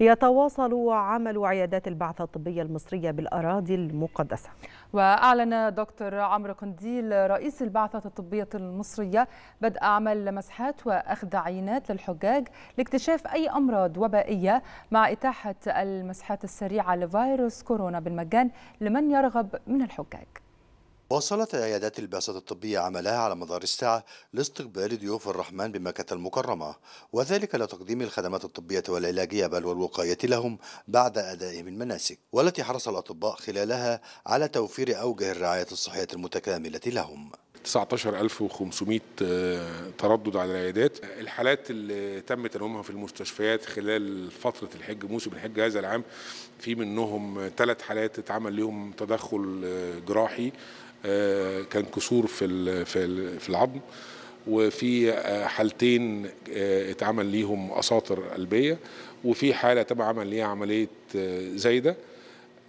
يتواصل عمل عيادات البعثة الطبية المصرية بالأراضي المقدسة وأعلن دكتور عمرو قنديل رئيس البعثة الطبية المصرية بدء عمل لمسحات وأخذ عينات للحجاج لاكتشاف أي أمراض وبائية مع إتاحة المسحات السريعة لفيروس كورونا بالمجان لمن يرغب من الحجاج واصلت عيادات البعثة الطبية عملها على مدار الساعة لاستقبال ضيوف الرحمن بمكة المكرمة وذلك لتقديم الخدمات الطبية والعلاجية بل والوقاية لهم بعد أدائهم المناسك والتي حرص الأطباء خلالها على توفير أوجه الرعاية الصحية المتكاملة لهم 19500 آه، تردد على العيادات الحالات اللي تم تنومها في المستشفيات خلال فترة الحج موسم الحج هذا العام في منهم ثلاث حالات اتعمل لهم تدخل آه، جراحي آه، كان كسور في في العظم وفي حالتين اتعمل ليهم اساطر قلبيه وفي حاله تم عمل ليها عمليه زايده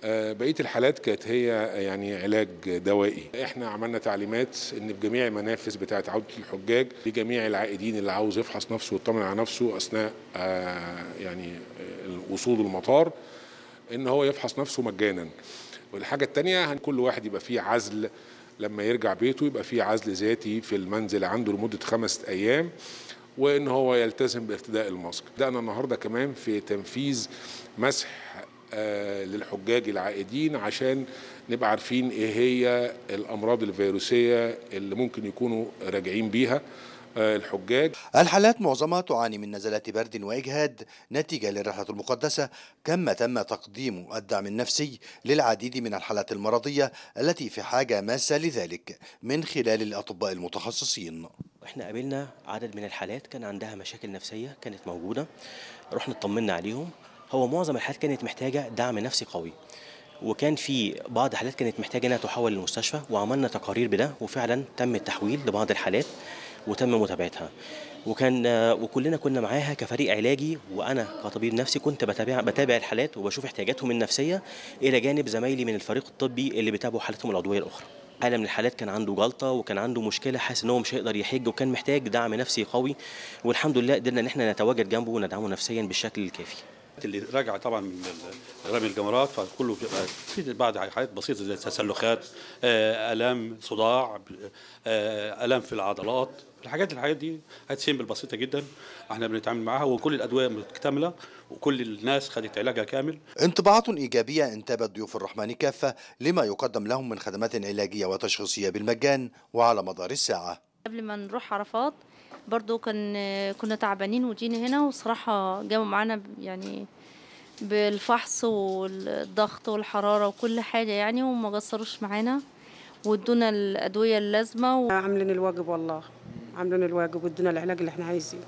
آه، بقيه الحالات كانت هي يعني علاج دوائي احنا عملنا تعليمات ان بجميع المنافذ بتاعه عوده الحجاج لجميع العائدين اللي عاوز يفحص نفسه ويطمن على نفسه اثناء آه، يعني آه، وصول المطار ان هو يفحص نفسه مجانا والحاجه الثانيه كل واحد يبقى فيه عزل لما يرجع بيته يبقى فيه عزل ذاتي في المنزل عنده لمده خمس ايام وان هو يلتزم بارتداء الماسك بدانا النهارده كمان في تنفيذ مسح آه، للحجاج العائدين عشان نبقى عارفين ايه هي الامراض الفيروسيه اللي ممكن يكونوا راجعين بيها آه، الحجاج الحالات معظمها تعاني من نزلات برد وإجهاد نتيجة للرحلة المقدسة كما تم تقديم الدعم النفسي للعديد من الحالات المرضية التي في حاجة ماسة لذلك من خلال الأطباء المتخصصين احنا قابلنا عدد من الحالات كان عندها مشاكل نفسية كانت موجودة رحنا اطمنا عليهم هو معظم الحالات كانت محتاجه دعم نفسي قوي وكان في بعض الحالات كانت محتاجه انها تحول للمستشفى وعملنا تقارير بده وفعلا تم التحويل لبعض الحالات وتم متابعتها وكان وكلنا كنا معاها كفريق علاجي وانا كطبيب نفسي كنت بتابع بتابع الحالات وبشوف احتياجاتهم النفسيه الى جانب زمايلي من الفريق الطبي اللي بيتابعوا حالاتهم العضويه الاخرى حالة من الحالات كان عنده جلطة وكان عنده مشكلة حاسس إن هو مش هيقدر يحج وكان محتاج دعم نفسي قوي والحمد لله قدرنا إن إحنا نتواجد جنبه وندعمه نفسيا بالشكل الكافي. اللي راجع طبعا من رمي الجمرات فكله بيبقى في بعض حاجات بسيطه زي تسلخات آه، الام صداع آه، الام في العضلات الحاجات الحاجات دي حاجات سيمبل بسيطه جدا احنا بنتعامل معاها وكل الادويه مكتمله وكل الناس خدت علاجها كامل. انطباعات ايجابيه انتابت ضيوف الرحمن كافه لما يقدم لهم من خدمات علاجيه وتشخيصيه بالمجان وعلى مدار الساعه. قبل ما نروح عرفات برضو كان كنا تعبانين وجينا هنا وصراحة جابوا معانا يعني بالفحص والضغط والحرارة وكل حاجة يعني وما قصروش معانا وادونا الأدوية اللازمة و... عاملين الواجب والله عاملين الواجب وادونا العلاج اللي احنا عايزينه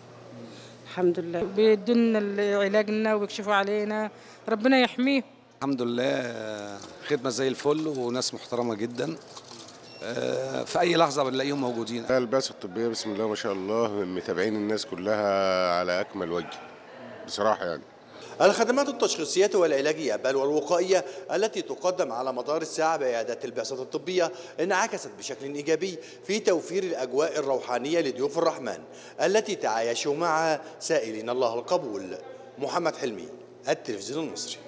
الحمد لله بيدونا علاجنا وبيكشفوا علينا ربنا يحميه الحمد لله خدمة زي الفل وناس محترمة جدا آه، في اي لحظه بنلاقيهم موجودين البعثه الطبيه بسم الله ما شاء الله متابعين الناس كلها على اكمل وجه بصراحه يعني الخدمات التشخيصية والعلاجية بل والوقائية التي تقدم على مدار الساعة بعيادات البعثة الطبية انعكست بشكل إيجابي في توفير الأجواء الروحانية لضيوف الرحمن التي تعايشوا معها سائلين الله القبول محمد حلمي التلفزيون المصري